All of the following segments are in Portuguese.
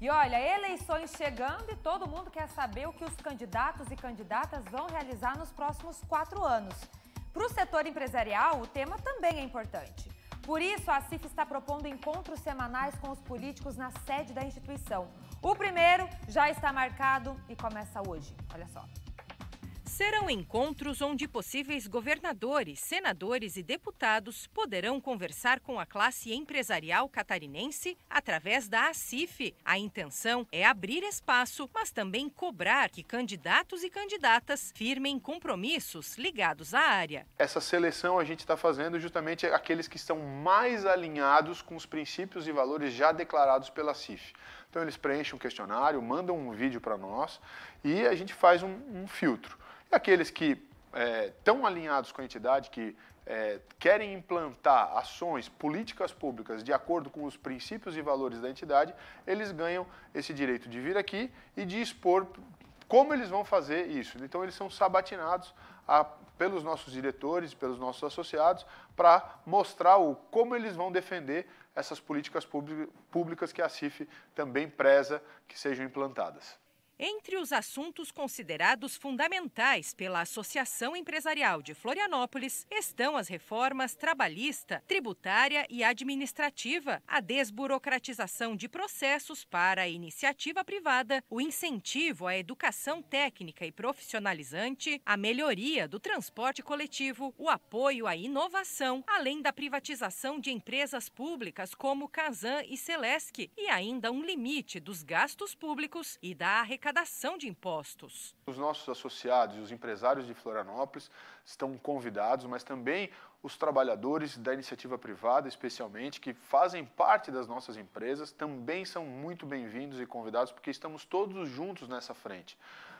E olha, eleições chegando e todo mundo quer saber o que os candidatos e candidatas vão realizar nos próximos quatro anos. Para o setor empresarial, o tema também é importante. Por isso, a CIF está propondo encontros semanais com os políticos na sede da instituição. O primeiro já está marcado e começa hoje. Olha só. Serão encontros onde possíveis governadores, senadores e deputados poderão conversar com a classe empresarial catarinense através da ACIF. A intenção é abrir espaço, mas também cobrar que candidatos e candidatas firmem compromissos ligados à área. Essa seleção a gente está fazendo justamente aqueles que estão mais alinhados com os princípios e valores já declarados pela CIF. Então eles preenchem um questionário, mandam um vídeo para nós e a gente faz um, um filtro. E aqueles que estão é, alinhados com a entidade, que é, querem implantar ações, políticas públicas de acordo com os princípios e valores da entidade, eles ganham esse direito de vir aqui e de expor como eles vão fazer isso? Então, eles são sabatinados a, ah, pelos nossos diretores, pelos nossos associados, para mostrar o, como eles vão defender essas políticas públicas que a CIF também preza que sejam implantadas. Entre os assuntos considerados fundamentais pela Associação Empresarial de Florianópolis estão as reformas trabalhista, tributária e administrativa, a desburocratização de processos para a iniciativa privada, o incentivo à educação técnica e profissionalizante, a melhoria do transporte coletivo, o apoio à inovação, além da privatização de empresas públicas como Casan e Celesc, e ainda um limite dos gastos públicos e da arrecadação arrecadação de impostos. Os nossos associados e os empresários de Florianópolis estão convidados, mas também os trabalhadores da iniciativa privada, especialmente, que fazem parte das nossas empresas, também são muito bem-vindos e convidados, porque estamos todos juntos nessa frente.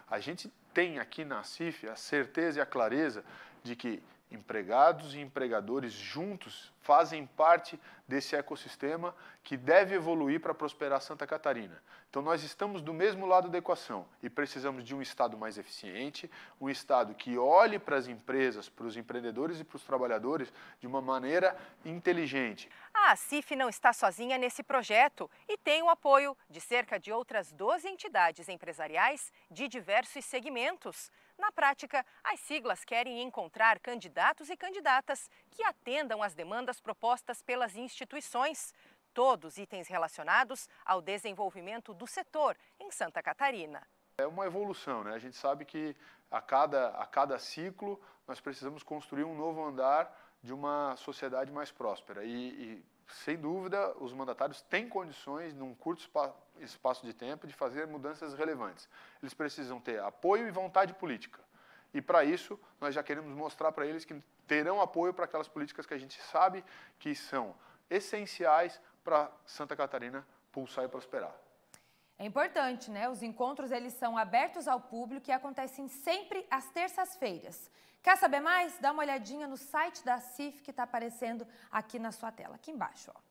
A gente tem aqui na CIF a certeza e a clareza de que Empregados e empregadores juntos fazem parte desse ecossistema que deve evoluir para prosperar Santa Catarina. Então, nós estamos do mesmo lado da equação e precisamos de um Estado mais eficiente, um Estado que olhe para as empresas, para os empreendedores e para os trabalhadores de uma maneira inteligente. A Cif não está sozinha nesse projeto e tem o apoio de cerca de outras 12 entidades empresariais de diversos segmentos. Na prática, as siglas querem encontrar candidatos e candidatas que atendam às demandas propostas pelas instituições, todos itens relacionados ao desenvolvimento do setor em Santa Catarina. É uma evolução, né? A gente sabe que a cada, a cada ciclo nós precisamos construir um novo andar de uma sociedade mais próspera. E, e, sem dúvida, os mandatários têm condições, num curto espaço de tempo, de fazer mudanças relevantes. Eles precisam ter apoio e vontade política. E para isso, nós já queremos mostrar para eles que terão apoio para aquelas políticas que a gente sabe que são essenciais para Santa Catarina pulsar e prosperar. É importante, né? Os encontros eles são abertos ao público e acontecem sempre às terças-feiras. Quer saber mais? Dá uma olhadinha no site da CIF que está aparecendo aqui na sua tela, aqui embaixo. Ó.